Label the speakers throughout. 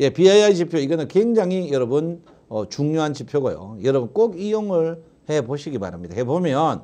Speaker 1: 예, BII 지표 이거는 굉장히 여러분 어, 중요한 지표고요. 여러분 꼭 이용을 해 보시기 바랍니다. 해 보면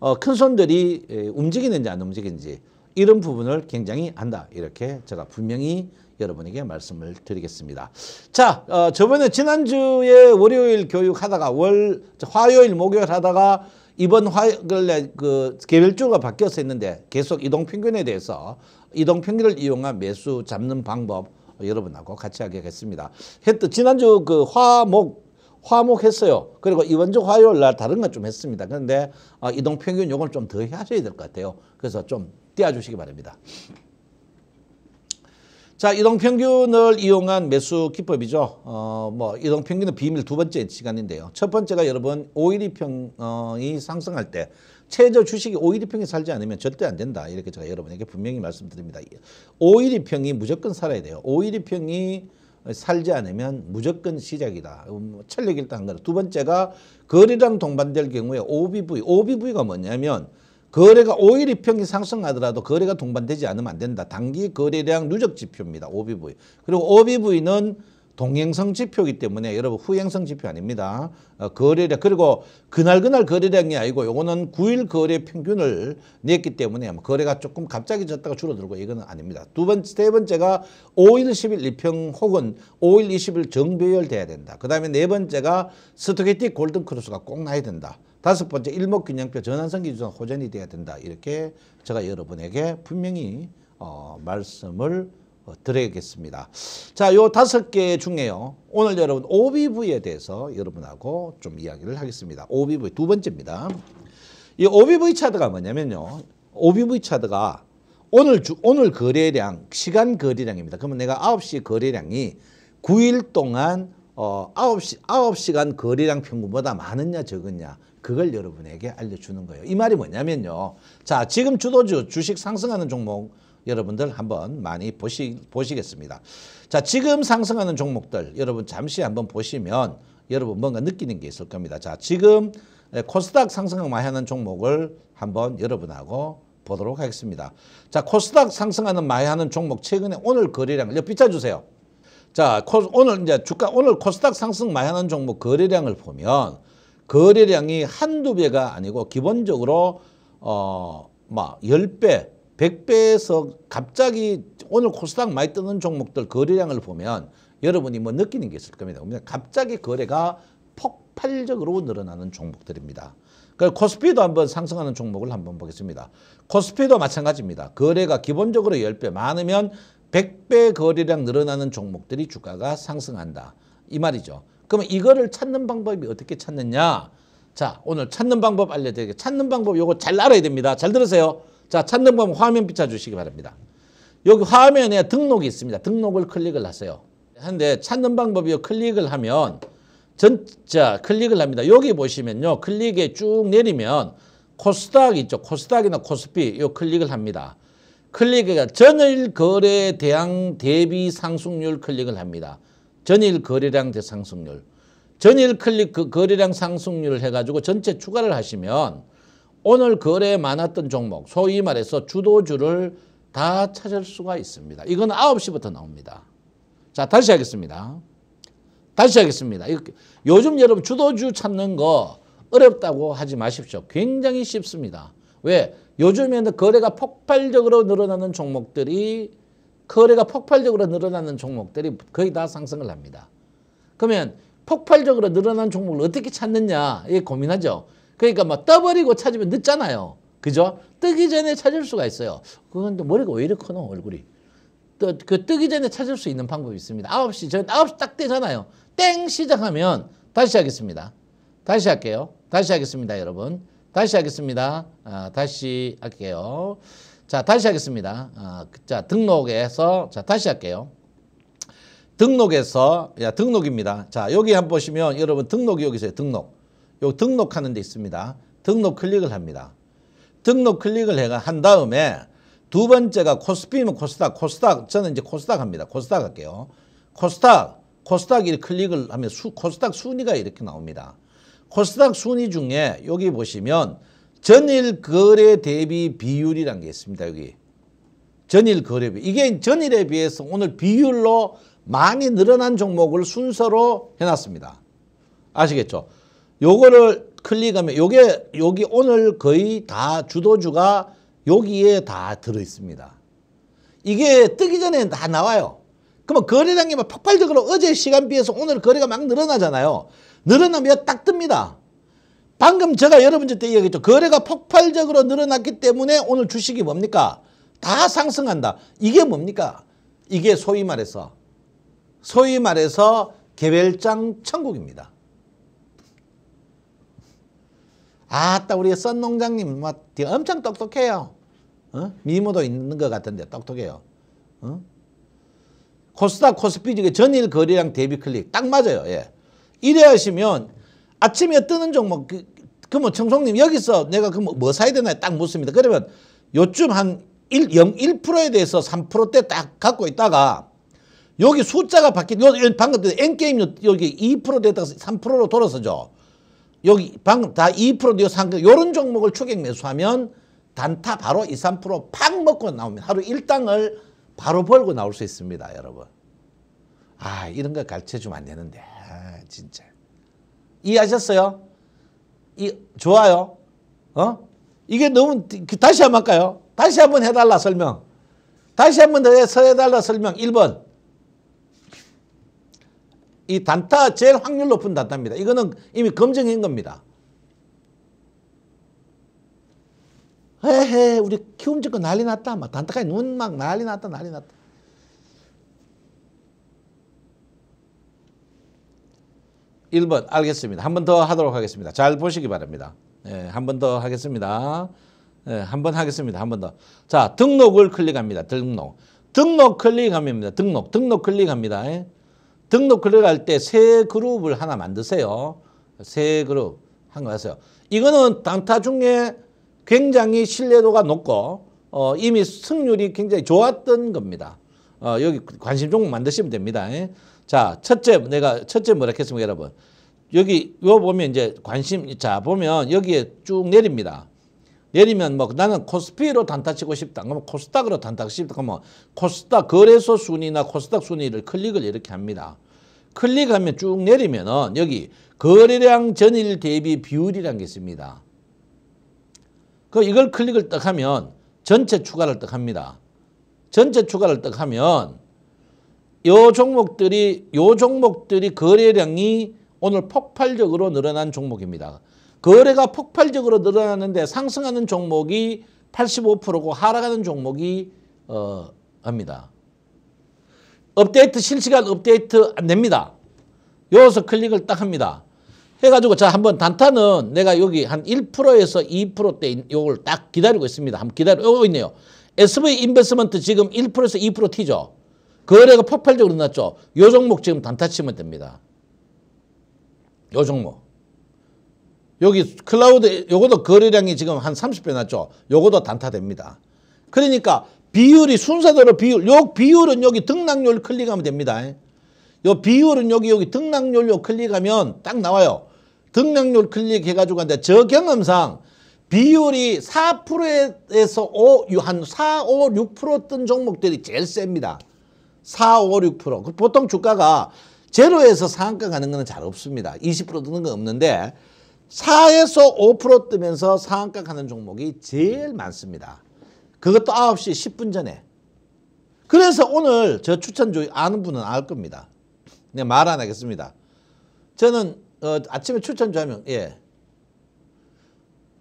Speaker 1: 어, 큰 손들이 예, 움직이는지 안 움직이는지 이런 부분을 굉장히 안다. 이렇게 제가 분명히 여러분에게 말씀을 드리겠습니다. 자, 어, 저번에 지난주에 월요일 교육하다가 월 화요일 목요일 하다가 이번 화요일에 그 개별주가 바뀌어서 했는데 계속 이동 평균에 대해서 이동 평균을 이용한 매수 잡는 방법 여러분하고 같이 하겠습니다. 했던 지난주 그 화목 화목 했어요. 그리고 이번 주 화요일 날 다른 건좀 했습니다. 그런데 어, 아, 이동 평균 요걸 좀 더 하셔야 될 것 같아요. 그래서 좀 띄워주시기 바랍니다. 자, 이동평균을 이용한 매수 기법이죠. 어, 뭐, 이동평균의 비밀 두 번째 시간인데요. 첫 번째가 여러분, 오일이 평이 어, 상승할 때 최저 주식이 오일이평에 살지 않으면 절대 안 된다. 이렇게 제가 여러분에게 분명히 말씀드립니다. 오일이평이 무조건 살아야 돼요. 오일이평이 살지 않으면 무조건 시작이다. 음, 뭐 철력일단 한 거라. 두 번째가 거래랑 동반될 경우에 OBV. OBV가 뭐냐면 거래가 오일 이평이 상승하더라도 거래가 동반되지 않으면 안 된다. 단기 거래량 누적 지표입니다. OBV. 그리고 OBV는 동행성 지표이기 때문에 여러분 후행성 지표 아닙니다. 어, 거래량 그리고 그날그날 거래량이 아니고 요거는 9일 거래 평균을 냈기 때문에 거래가 조금 갑자기 졌다가 줄어들고 이거는 아닙니다. 두 번째 세 번째가 5일 10일 일평 혹은 5일 20일 정배열 돼야 된다. 그 다음에 네 번째가 스토게티 골든 크로스가 꼭 나야 된다. 다섯 번째 일목균형표 전환성 기준 호전이 돼야 된다. 이렇게 제가 여러분에게 분명히 어, 말씀을 어, 드려야겠습니다. 자, 요 다섯 개 중에요. 오늘 여러분 OBV에 대해서 여러분하고 좀 이야기를 하겠습니다. OBV 두 번째입니다. 이 OBV 차드가 뭐냐면요. OBV 차드가 오늘 주, 오늘 거래량, 시간 거래량입니다. 그러면 내가 9시 거래량이 9일 동안 어, 9시, 9시간 거래량 평균보다 많았냐 적었냐 그걸 여러분에게 알려주는 거예요. 이 말이 뭐냐면요. 자, 지금 주도주 주식 상승하는 종목 여러분들 한번 많이 보시, 보시겠습니다. 자, 지금 상승하는 종목들 여러분 잠시 한번 보시면 여러분 뭔가 느끼는 게 있을 겁니다. 자, 지금 코스닥 상승을 많이 하는 종목을 한번 여러분하고 보도록 하겠습니다. 자, 코스닥 상승하는 많이 하는 종목 최근에 오늘 거래량을 비춰주세요. 자, 오늘 이제 주가 오늘 코스닥 상승 많이 하는 종목 거래량을 보면 거래량이 한두 배가 아니고 기본적으로 어막 10배, 100배에서 갑자기 오늘 코스닥 많이 뜨는 종목들 거래량을 보면 여러분이 뭐 느끼는 게 있을 겁니다. 갑자기 거래가 폭발적으로 늘어나는 종목들입니다. 그 코스피도 한번 상승하는 종목을 한번 보겠습니다. 코스피도 마찬가지입니다. 거래가 기본적으로 10배 많으면 100배 거래량 늘어나는 종목들이 주가가 상승한다. 이 말이죠. 그러면 이거를 찾는 방법이 어떻게 찾느냐? 자, 오늘 찾는 방법 알려드릴게요 찾는 방법 이거잘 알아야 됩니다. 잘 들으세요. 자, 찾는 법 화면 비춰주시기 바랍니다. 여기 화면에 등록이 있습니다. 등록을 클릭을 하세요. 한데 찾는 방법이요. 클릭을 하면 전자 클릭을 합니다. 여기 보시면요. 클릭에 쭉 내리면 코스닥 있죠. 코스닥이나 코스피 요 클릭을 합니다. 클릭에 전일 거래 대항 대비 상승률 클릭을 합니다. 전일 거래량 대상승률. 전일 클릭 그 거래량 상승률을 해가지고 전체 추가를 하시면 오늘 거래에 많았던 종목, 소위 말해서 주도주를 다 찾을 수가 있습니다. 이건 9시부터 나옵니다. 자, 다시 하겠습니다. 다시 하겠습니다. 요즘 여러분 주도주 찾는 거 어렵다고 하지 마십시오. 굉장히 쉽습니다. 왜? 요즘에는 거래가 폭발적으로 늘어나는 종목들이 거래가 폭발적으로 늘어나는 종목들이 거의 다 상승을 합니다. 그러면 폭발적으로 늘어난 종목을 어떻게 찾느냐 이 고민하죠. 그러니까 뭐 떠버리고 찾으면 늦잖아요. 그죠? 뜨기 전에 찾을 수가 있어요. 그건 또 머리가 왜 이렇게 커 얼굴이. 또그 뜨기 전에 찾을 수 있는 방법이 있습니다. 9시, 전 9시 딱 되잖아요. 땡 시작하면 다시 하겠습니다. 다시 할게요. 다시 하겠습니다, 여러분. 다시 하겠습니다. 아, 다시 할게요. 자, 다시 하겠습니다. 아, 그, 자, 등록해서 자, 다시 할게요. 등록해서 야, 등록입니다. 자, 여기 한번 보시면 여러분 등록이 여기 있어요. 등록. 요 등록하는 데 있습니다. 등록 클릭을 합니다. 등록 클릭을 해가 한 다음에 두 번째가 코스피면 코스닥, 코스닥 저는 이제 코스닥 합니다. 코스닥 할게요. 코스닥, 코스닥 이 클릭을 하면 수, 코스닥 순위가 이렇게 나옵니다. 코스닥 순위 중에 여기 보시면 전일 거래 대비 비율이란 게 있습니다. 여기 전일 거래 비 이게 전일에 비해서 오늘 비율로 많이 늘어난 종목을 순서로 해놨습니다. 아시겠죠? 요거를 클릭하면 요게 여기 오늘 거의 다 주도주가 여기에 다 들어있습니다. 이게 뜨기 전에 다 나와요. 그러면 거래량이 막 폭발적으로 어제 시간 비해서 오늘 거래가 막 늘어나잖아요. 늘어나면 딱 뜹니다. 방금 제가 여러분들께 얘기했죠. 거래가 폭발적으로 늘어났기 때문에 오늘 주식이 뭡니까? 다 상승한다. 이게 뭡니까? 이게 소위 말해서 소위 말해서 개별장 천국입니다. 아따 우리 썬 농장님 막 뭐, 엄청 똑똑해요. 어? 미모도 있는 것 같은데 똑똑해요. 어? 코스닥 코스피 중에 전일 거래량 대비 클릭 딱 맞아요. 예. 이래 하시면 아침에 뜨는 종목 뭐, 그, 그러 뭐 청송님 여기서 내가 그럼 뭐 사야 되나 딱 묻습니다. 그러면 요쯤 한 1, 0.1%에 대해서 3%대 딱 갖고 있다가 여기 숫자가 바뀌, 요, 방금 엔게임 여기 2% 됐다가 3%로 돌아서죠. 여기 방다2% 뒤에 상금 요런 종목을 추격 매수하면 단타 바로 2, 3%팍 먹고 나옵니다. 하루 1당을 바로 벌고 나올 수 있습니다. 여러분. 아 이런 거 가르쳐주면 안 되는데 아, 진짜. 이해하셨어요? 이 좋아요. 어? 이게 너무 그, 다시 한번 할까요? 다시 한번 해달라 설명. 다시 한번 더 해서 해달라 설명. 1번 이 단타 제일 확률 높은 단타입니다. 이거는 이미 검증인 겁니다. 헤헤 우리 키움 증권 난리 났다. 막 단타까지 눈 막 난리 났다 난리 났다. 일번 알겠습니다. 한 번 더 하도록 하겠습니다. 잘 보시기 바랍니다. 예, 한 번 더 하겠습니다. 예, 한 번 하겠습니다. 한 번 더. 자, 등록을 클릭합니다. 등록. 등록 클릭하니다 등록. 등록 클릭합니다. 예. 등록 들어갈 때세 그룹을 하나 만드세요. 새 그룹 한거 하세요. 이거는 단타 중에 굉장히 신뢰도가 높고 어, 이미 승률이 굉장히 좋았던 겁니다. 어, 여기 관심 종목 만드시면 됩니다. 예? 자, 첫째 내가 첫째 뭐라 했습니까 여러분? 여기 요 보면 이제 관심 자 보면 여기에 쭉 내립니다. 예를 들면 뭐 나는 코스피로 단타 치고 싶다. 그러면 코스닥으로 단타 치고 싶다. 그러면 코스닥 거래소 순위나 코스닥 순위를 클릭을 이렇게 합니다. 클릭하면 쭉 내리면은 여기 거래량 전일 대비 비율이라는 게 있습니다. 그 이걸 클릭을 딱 하면 전체 추가를 딱 합니다. 전체 추가를 딱 하면 요 종목들이 요 종목들이 거래량이 오늘 폭발적으로 늘어난 종목입니다. 거래가 폭발적으로 늘어났는데 상승하는 종목이 85%고 하락하는 종목이 어, 합니다. 업데이트 실시간 업데이트 안 됩니다. 여기서 클릭을 딱 합니다. 해가지고 자 한번 단타는 내가 여기 한 1%에서 2%대 요걸 딱 기다리고 있습니다. 한번 기다리고 어, 있네요. SV 인베스먼트 지금 1%에서 2% 튀죠. 거래가 폭발적으로 났죠. 요 종목 지금 단타 치면 됩니다. 요 종목. 여기 클라우드 요것도 거래량이 지금 한 30배 났죠. 요것도 단타됩니다. 그러니까 비율이 순서대로 비율 요 비율은 여기 등락률 클릭하면 됩니다. 요 비율은 여기 여기 등락률 요 클릭하면 딱 나와요. 등락률 클릭해가지고 근데 저 경험상 비율이 4%에서 5, 한 4, 5, 6%뜬 종목들이 제일 셉니다. 4, 5, 6%. 보통 주가가 제로에서 상한가 가는 거는 잘 없습니다. 20% 뜨는 건 없는데 4에서 5% 뜨면서 상한가 가는 종목이 제일 많습니다. 그것도 9시 10분 전에. 그래서 오늘 저 추천주 아는 분은 알 겁니다. 그말안 네, 하겠습니다. 저는 어, 아침에 추천주 하면 예.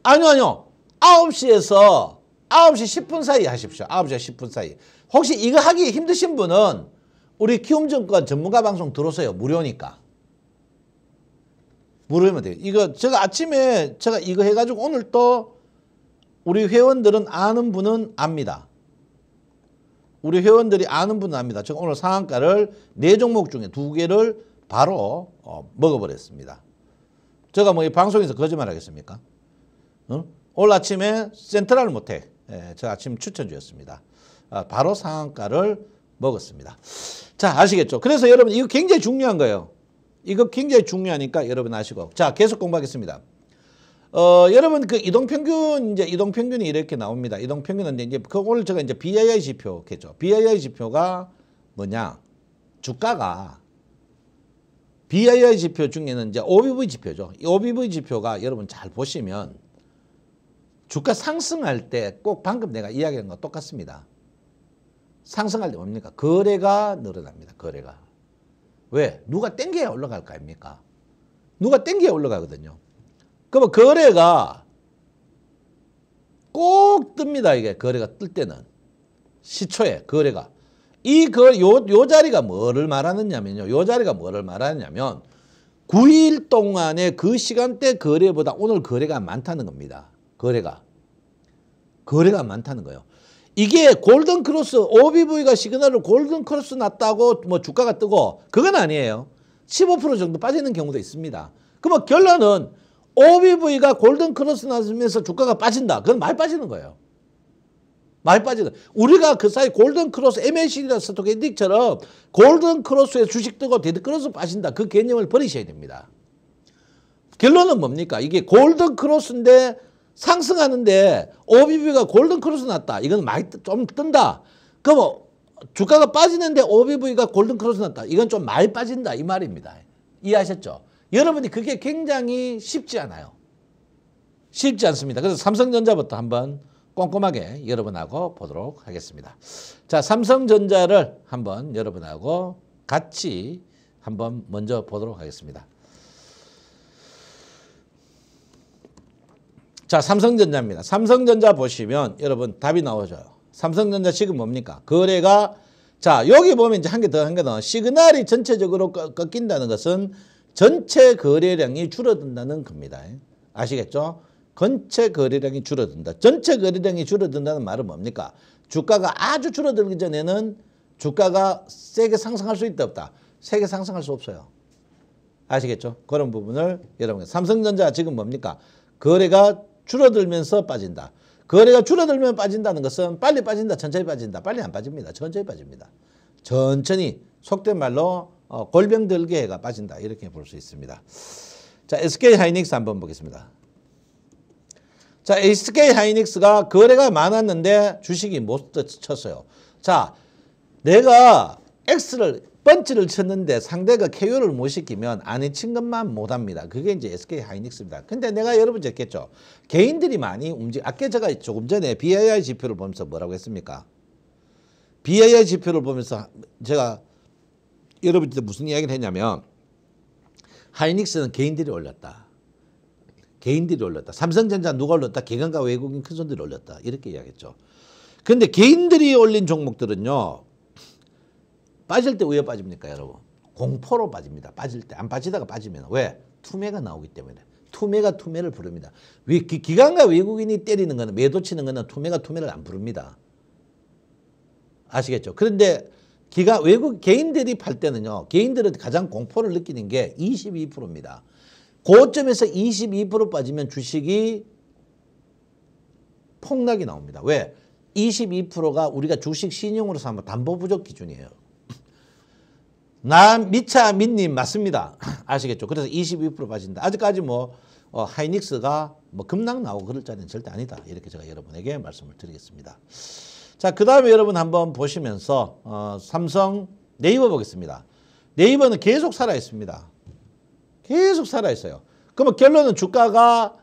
Speaker 1: 아니요 아니요. 9시에서 9시 10분 사이 에 하십시오. 9시 10분 사이. 에 혹시 이거 하기 힘드신 분은 우리 키움증권 전문가 방송 들어오세요. 무료니까. 물으면 돼요. 이거 제가 아침에 제가 이거 해가지고 오늘 또 우리 회원들은 아는 분은 압니다. 우리 회원들이 아는 분은 압니다. 제가 오늘 상한가를 네 종목 중에 두 개를 바로 어, 먹어버렸습니다. 제가 뭐 이 방송에서 거짓말 하겠습니까? 응? 오늘 아침에 센트럴 모텔 예, 제가 아침 추천주였습니다. 아, 바로 상한가를 먹었습니다. 자 아시겠죠? 그래서 여러분 이거 굉장히 중요한 거예요. 이거 굉장히 중요하니까 여러분 아시고. 자, 계속 공부하겠습니다. 어, 여러분 그 이동평균 이제 이동평균이 이렇게 나옵니다. 이동평균은 이제 그걸 제가 이제 BII 지표겠죠. BII 지표가 뭐냐? 주가가 BII 지표 중에는 이제 OBV 지표죠. 이 OBV 지표가 여러분 잘 보시면 주가 상승할 때 꼭 방금 내가 이야기한 거 똑같습니다. 상승할 때 뭡니까? 거래가 늘어납니다. 거래가. 왜? 누가 땡겨야 올라갈 거 아닙니까? 누가 땡겨야 올라가거든요. 그러면 거래가 꼭 뜹니다. 이게 거래가 뜰 때는. 시초에 거래가. 이, 거, 요, 요 자리가 뭐를 말하느냐면요. 요 자리가 뭐를 말하냐면 9일 동안에 그 시간대 거래보다 오늘 거래가 많다는 겁니다. 거래가. 거래가 많다는 거예요. 이게 골든 크로스 OBV가 시그널을 골든 크로스 났다고 뭐 주가가 뜨고 그건 아니에요. 15% 정도 빠지는 경우도 있습니다. 그러면 결론은 OBV가 골든 크로스 났으면서 주가가 빠진다. 그건 말 빠지는 거예요. 말 빠지는. 우리가 그 사이 골든 크로스 MACD나 스토켓닉처럼 골든 크로스에 주식 뜨고 데드 크로스 빠진다. 그 개념을 버리셔야 됩니다. 결론은 뭡니까? 이게 골든 크로스인데 상승하는데 OBV가 골든크로스 났다. 이건 많이 좀 뜬다. 그러 주가가 빠지는데 OBV가 골든크로스 났다. 이건 좀 많이 빠진다. 이 말입니다. 이해하셨죠? 여러분이 그게 굉장히 쉽지 않아요. 쉽지 않습니다. 그래서 삼성전자부터 한번 꼼꼼하게 여러분하고 보도록 하겠습니다. 자, 삼성전자를 한번 여러분하고 같이 한번 먼저 보도록 하겠습니다. 자, 삼성전자입니다. 삼성전자 보시면 여러분 답이 나오죠. 삼성전자 지금 뭡니까? 거래가 자, 여기 보면 이제 한 개 더 한 개 더. 시그널이 전체적으로 꺾인다는 것은 전체 거래량이 줄어든다는 겁니다. 아시겠죠? 전체 거래량이 줄어든다. 전체 거래량이 줄어든다는 말은 뭡니까? 주가가 아주 줄어들기 전에는 주가가 세게 상승할 수 있다 없다. 세게 상승할 수 없어요. 아시겠죠? 그런 부분을 여러분 삼성전자 지금 뭡니까? 거래가 줄어들면서 빠진다. 거래가 줄어들면 빠진다는 것은 빨리 빠진다, 천천히 빠진다. 빨리 안 빠집니다. 천천히 빠집니다. 천천히 속된 말로 어, 골병 들게 해가 빠진다. 이렇게 볼 수 있습니다. 자, SK 하이닉스 한번 보겠습니다. 자, SK 하이닉스가 거래가 많았는데 주식이 못 쳤어요. 자, 내가 X를 번치를 쳤는데 상대가 KO를 못 시키면 안에 친 것만 못합니다. 그게 이제 SK 하이닉스입니다. 근데 내가 여러분 뵙겠죠. 개인들이 많이 움직 아까 제가 조금 전에 BII 지표를 보면서 뭐라고 했습니까? BII 지표를 보면서 제가 여러분들 무슨 이야기를 했냐면 하이닉스는 개인들이 올렸다. 개인들이 올렸다. 삼성전자 누가 올렸다? 기관과 외국인 큰손들이 올렸다. 이렇게 이야기했죠. 근데 개인들이 올린 종목들은요. 빠질 때 왜 빠집니까 여러분? 공포로 빠집니다. 빠질 때. 안 빠지다가 빠지면. 왜? 투매가 나오기 때문에. 투매가 투매를 부릅니다. 위, 기, 관과 외국인이 때리는 거는 매도 치는 거는 투매가 투매를 안 부릅니다. 아시겠죠? 그런데 기가 외국 개인들이 팔 때는요. 개인들은 가장 공포를 느끼는 게 22%입니다. 고점에서 22% 빠지면 주식이 폭락이 나옵니다. 왜? 22%가 우리가 주식 신용으로 삼아 담보 부족 기준이에요. 남 미차 민님 맞습니다. 아시겠죠? 그래서 22% 빠진다. 아직까지 뭐 어, 하이닉스가 뭐 급락 나오고 그럴 자리는 절대 아니다. 이렇게 제가 여러분에게 말씀을 드리겠습니다. 자, 그 다음에 여러분 한번 보시면서 어, 삼성 네이버 보겠습니다. 네이버는 계속 살아있습니다. 계속 살아있어요. 그러면 결론은 주가가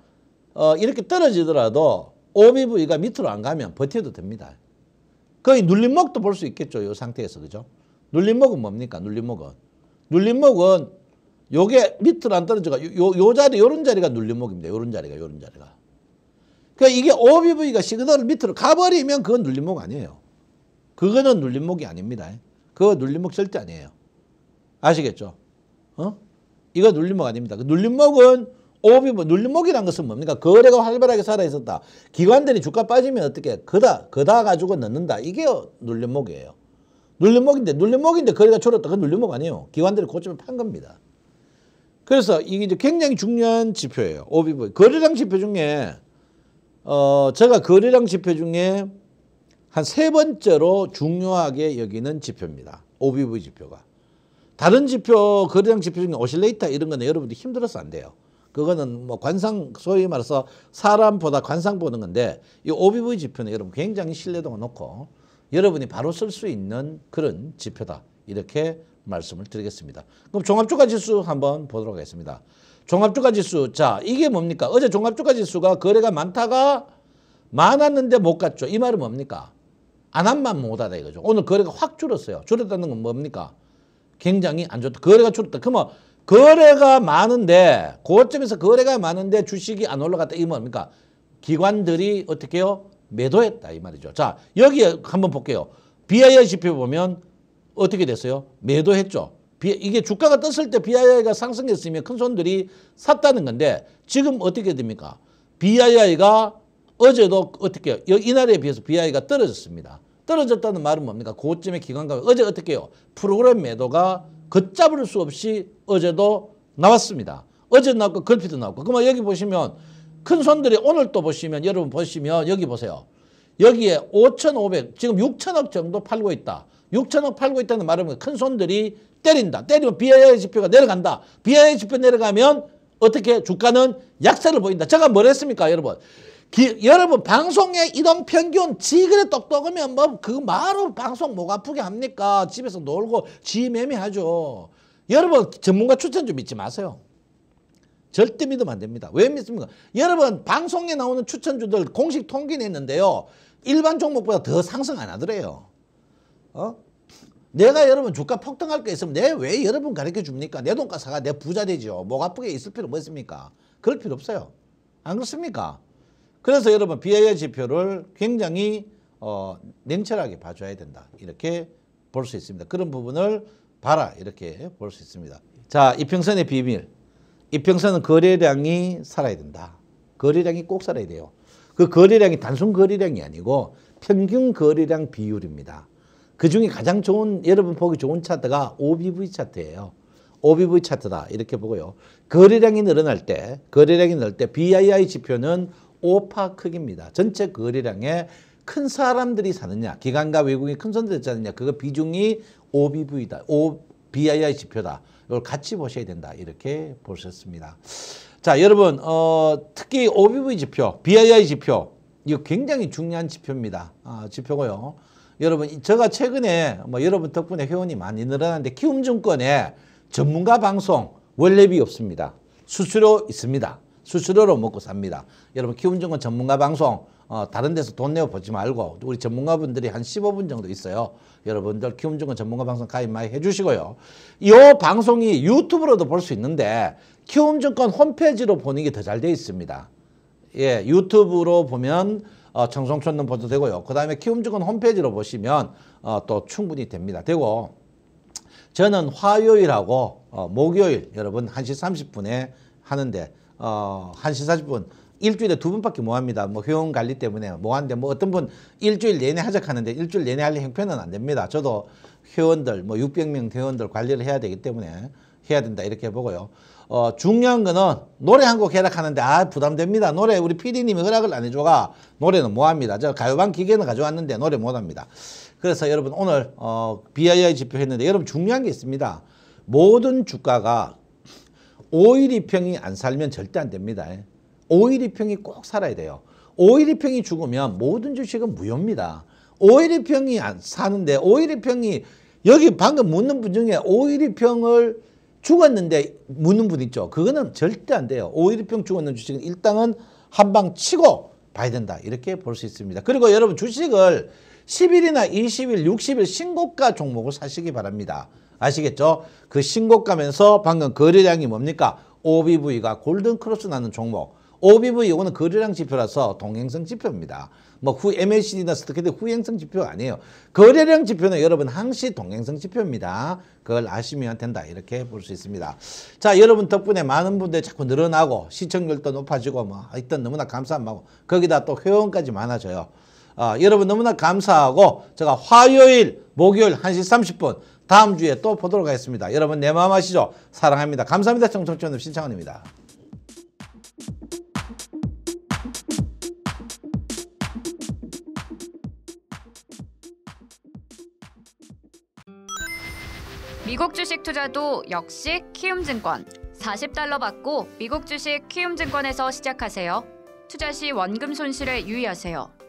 Speaker 1: 어, 이렇게 떨어지더라도 오미부위가 밑으로 안 가면 버텨도 됩니다. 거의 눌림목도 볼 수 있겠죠. 이 상태에서. 그죠? 눌림목은 뭡니까? 눌림목은. 눌림목은 요게 밑으로 안 떨어져가 요, 요 자리 요런 자리가 눌림목입니다. 요런 자리가 요런 자리가. 그러니까 이게 OBV가 시그널을 밑으로 가버리면 그건 눌림목 아니에요. 그거는 눌림목이 아닙니다. 그거 눌림목 절대 아니에요. 아시겠죠? 어? 이거 눌림목 아닙니다. 그 눌림목은 오비브 눌림목이란 것은 뭡니까? 거래가 활발하게 살아있었다. 기관들이 주가 빠지면 어떻게 그다 그다 가지고 넣는다. 이게 눌림목이에요. 눌려먹인데눌려먹인데 거리가 줄었다. 그건 눌려먹 아니에요. 기관들이 고점에 판 겁니다. 그래서 이게 이제 굉장히 중요한 지표예요. 오비브 거래량 지표 중에 어 제가 거래량 지표 중에 한 세 번째로 중요하게 여기는 지표입니다. 오비브 지표가. 다른 지표 거래량 지표 중에 오실레이터 이런 거는 여러분들 힘들어서 안 돼요. 그거는 뭐 관상 소위 말해서 사람보다 관상 보는 건데 이 OBV 지표는 여러분 굉장히 신뢰도가 높고 여러분이 바로 쓸 수 있는 그런 지표다. 이렇게 말씀을 드리겠습니다. 그럼 종합주가지수 한번 보도록 하겠습니다. 종합주가지수 자 이게 뭡니까? 어제 종합주가지수가 거래가 많다가 많았는데 못 갔죠. 이 말은 뭡니까? 안 한만 못하다 이거죠. 오늘 거래가 확 줄었어요. 줄었다는 건 뭡니까? 굉장히 안 좋다. 거래가 줄었다. 그러면 뭐 거래가 많은데 고점에서 거래가 많은데 주식이 안 올라갔다. 이 뭡니까? 기관들이 어떻게 해요? 매도했다 이 말이죠. 자여기 한번 볼게요. BIR 지표 보면 어떻게 됐어요? 매도했죠. 이게 주가가 떴을 때 BIR가 상승했으면 큰 손들이 샀다는 건데 지금 어떻게 됩니까? BIR가 어제도 어떻게 해요? 이날에 비해서 BI가 떨어졌습니다. 떨어졌다는 말은 뭡니까? 고점의 기관가 어제 어떻게 해요? 프로그램 매도가 걷잡을 수 없이 어제도 나왔습니다. 어제 나왔고 걸피도 나왔고 그러면 여기 보시면 큰 손들이 오늘 또 보시면 여러분 보시면 여기 보세요. 여기에 5,500 지금 6천억 정도 팔고 있다. 6천억 팔고 있다는 말은 큰 손들이 때린다. 때리면 비아의 지표가 내려간다. 비아의 지표 내려가면 어떻게 주가는 약세를 보인다. 제가 뭘 했습니까 여러분. 기, 여러분 방송의 이런 편견 지그레 똑똑하면 뭐 그 말로 방송 목 아프게 합니까? 집에서 놀고 지매매하죠. 여러분 전문가 추천 좀 잊지 마세요. 절대 믿으면 안 됩니다. 왜 믿습니까? 여러분 방송에 나오는 추천주들 공식 통계 냈는데요. 일반 종목보다 더 상승 안 하더래요. 어? 내가 여러분 주가 폭등할 게 있으면 내 왜 여러분 가르쳐 줍니까? 내 돈가 사가 내 부자 되죠. 목 아프게 있을 필요 뭐 있습니까? 그럴 필요 없어요. 안 그렇습니까? 그래서 여러분 비아이 지표를 굉장히 어, 냉철하게 봐줘야 된다. 이렇게 볼 수 있습니다. 그런 부분을 봐라 이렇게 볼 수 있습니다. 자 이평선의 비밀 이평선은 거래량이 살아야 된다. 거래량이 꼭 살아야 돼요. 그 거래량이 단순 거래량이 아니고 평균 거래량 비율입니다. 그 중에 가장 좋은 여러분 보기 좋은 차트가 OBV 차트예요. OBV 차트다 이렇게 보고요. 거래량이 늘어날 때 거래량이 늘을 때 BII 지표는 오파 크기입니다. 전체 거래량에 큰 사람들이 사느냐 기관과 외국인 큰 손들이 사느냐 그거 비중이 OBV다. O, BII 지표다. 이걸 같이 보셔야 된다. 이렇게 보셨습니다. 자, 여러분, 어, 특히 OBV 지표, BII 지표, 이거 굉장히 중요한 지표입니다. 아, 지표고요. 여러분, 제가 최근에 뭐 여러분 덕분에 회원이 많이 늘어났는데 키움증권에 전문가 방송 월렙이 없습니다. 수수료 있습니다. 수수료로 먹고 삽니다. 여러분 키움증권 전문가 방송 어, 다른 데서 돈 내어 보지 말고 우리 전문가분들이 한 15분 정도 있어요. 여러분들 키움증권 전문가 방송 가입 많이 해주시고요. 이 방송이 유튜브로도 볼 수 있는데 키움증권 홈페이지로 보는 게 더 잘 되어 있습니다. 예, 유튜브로 보면 어, 청송촌는 보도 되고요. 그 다음에 키움증권 홈페이지로 보시면 어, 또 충분히 됩니다. 되고 저는 화요일하고 어, 목요일 여러분 1시 30분에 하는데 어, 1시 40분 일주일에 두 번밖에 못 합니다. 뭐 회원 관리 때문에 뭐 하는데 뭐 어떤 분 일주일 내내 하적하는데 일주일 내내 할 형편은 안 됩니다. 저도 회원들 뭐 600명 회원들 관리를 해야 되기 때문에 해야 된다 이렇게 보고요. 어, 중요한 거는 노래 한 곡해라하는데아 부담됩니다. 노래 우리 PD님이 허락을 안 해줘가 노래는 못합니다저 가요방 기계는 가져왔는데 노래 못합니다. 그래서 여러분 오늘 어, BII 지표 했는데 여러분 중요한 게 있습니다. 모든 주가가 오일 이평이안 살면 절대 안 됩니다. 오일이평이 꼭 살아야 돼요. 오일이평이 죽으면 모든 주식은 무효입니다. 오일이평이 사는데 오일이평이 여기 방금 묻는 분 중에 오일이평을 죽었는데 묻는 분 있죠. 그거는 절대 안 돼요. 오일이평 죽었는 주식은 일단은 한 방 치고 봐야 된다. 이렇게 볼 수 있습니다. 그리고 여러분 주식을 10일이나 20일, 60일 신고가 종목을 사시기 바랍니다. 아시겠죠? 그 신고가면서 방금 거래량이 뭡니까? OBV가 골든크로스 나는 종목 OBV 이거는 거래량 지표라서 동행성 지표입니다. 뭐후 MACD나 스토캐드 후행성 지표 아니에요. 거래량 지표는 여러분 항시 동행성 지표입니다. 그걸 아시면 된다 이렇게 볼 수 있습니다. 자 여러분 덕분에 많은 분들이 자꾸 늘어나고 시청률도 높아지고 뭐 일단 너무나 감사하고 거기다 또 회원까지 많아져요. 어, 여러분 너무나 감사하고 제가 화요일 목요일 1시 30분 다음 주에 또 보도록 하겠습니다. 여러분 내 마음 아시죠? 사랑합니다. 감사합니다. 청청춘 신창원입니다. 미국 주식 투자도 역시 키움증권 40달러 받고 미국 주식 키움증권에서 시작하세요. 투자 시 원금 손실에 유의하세요.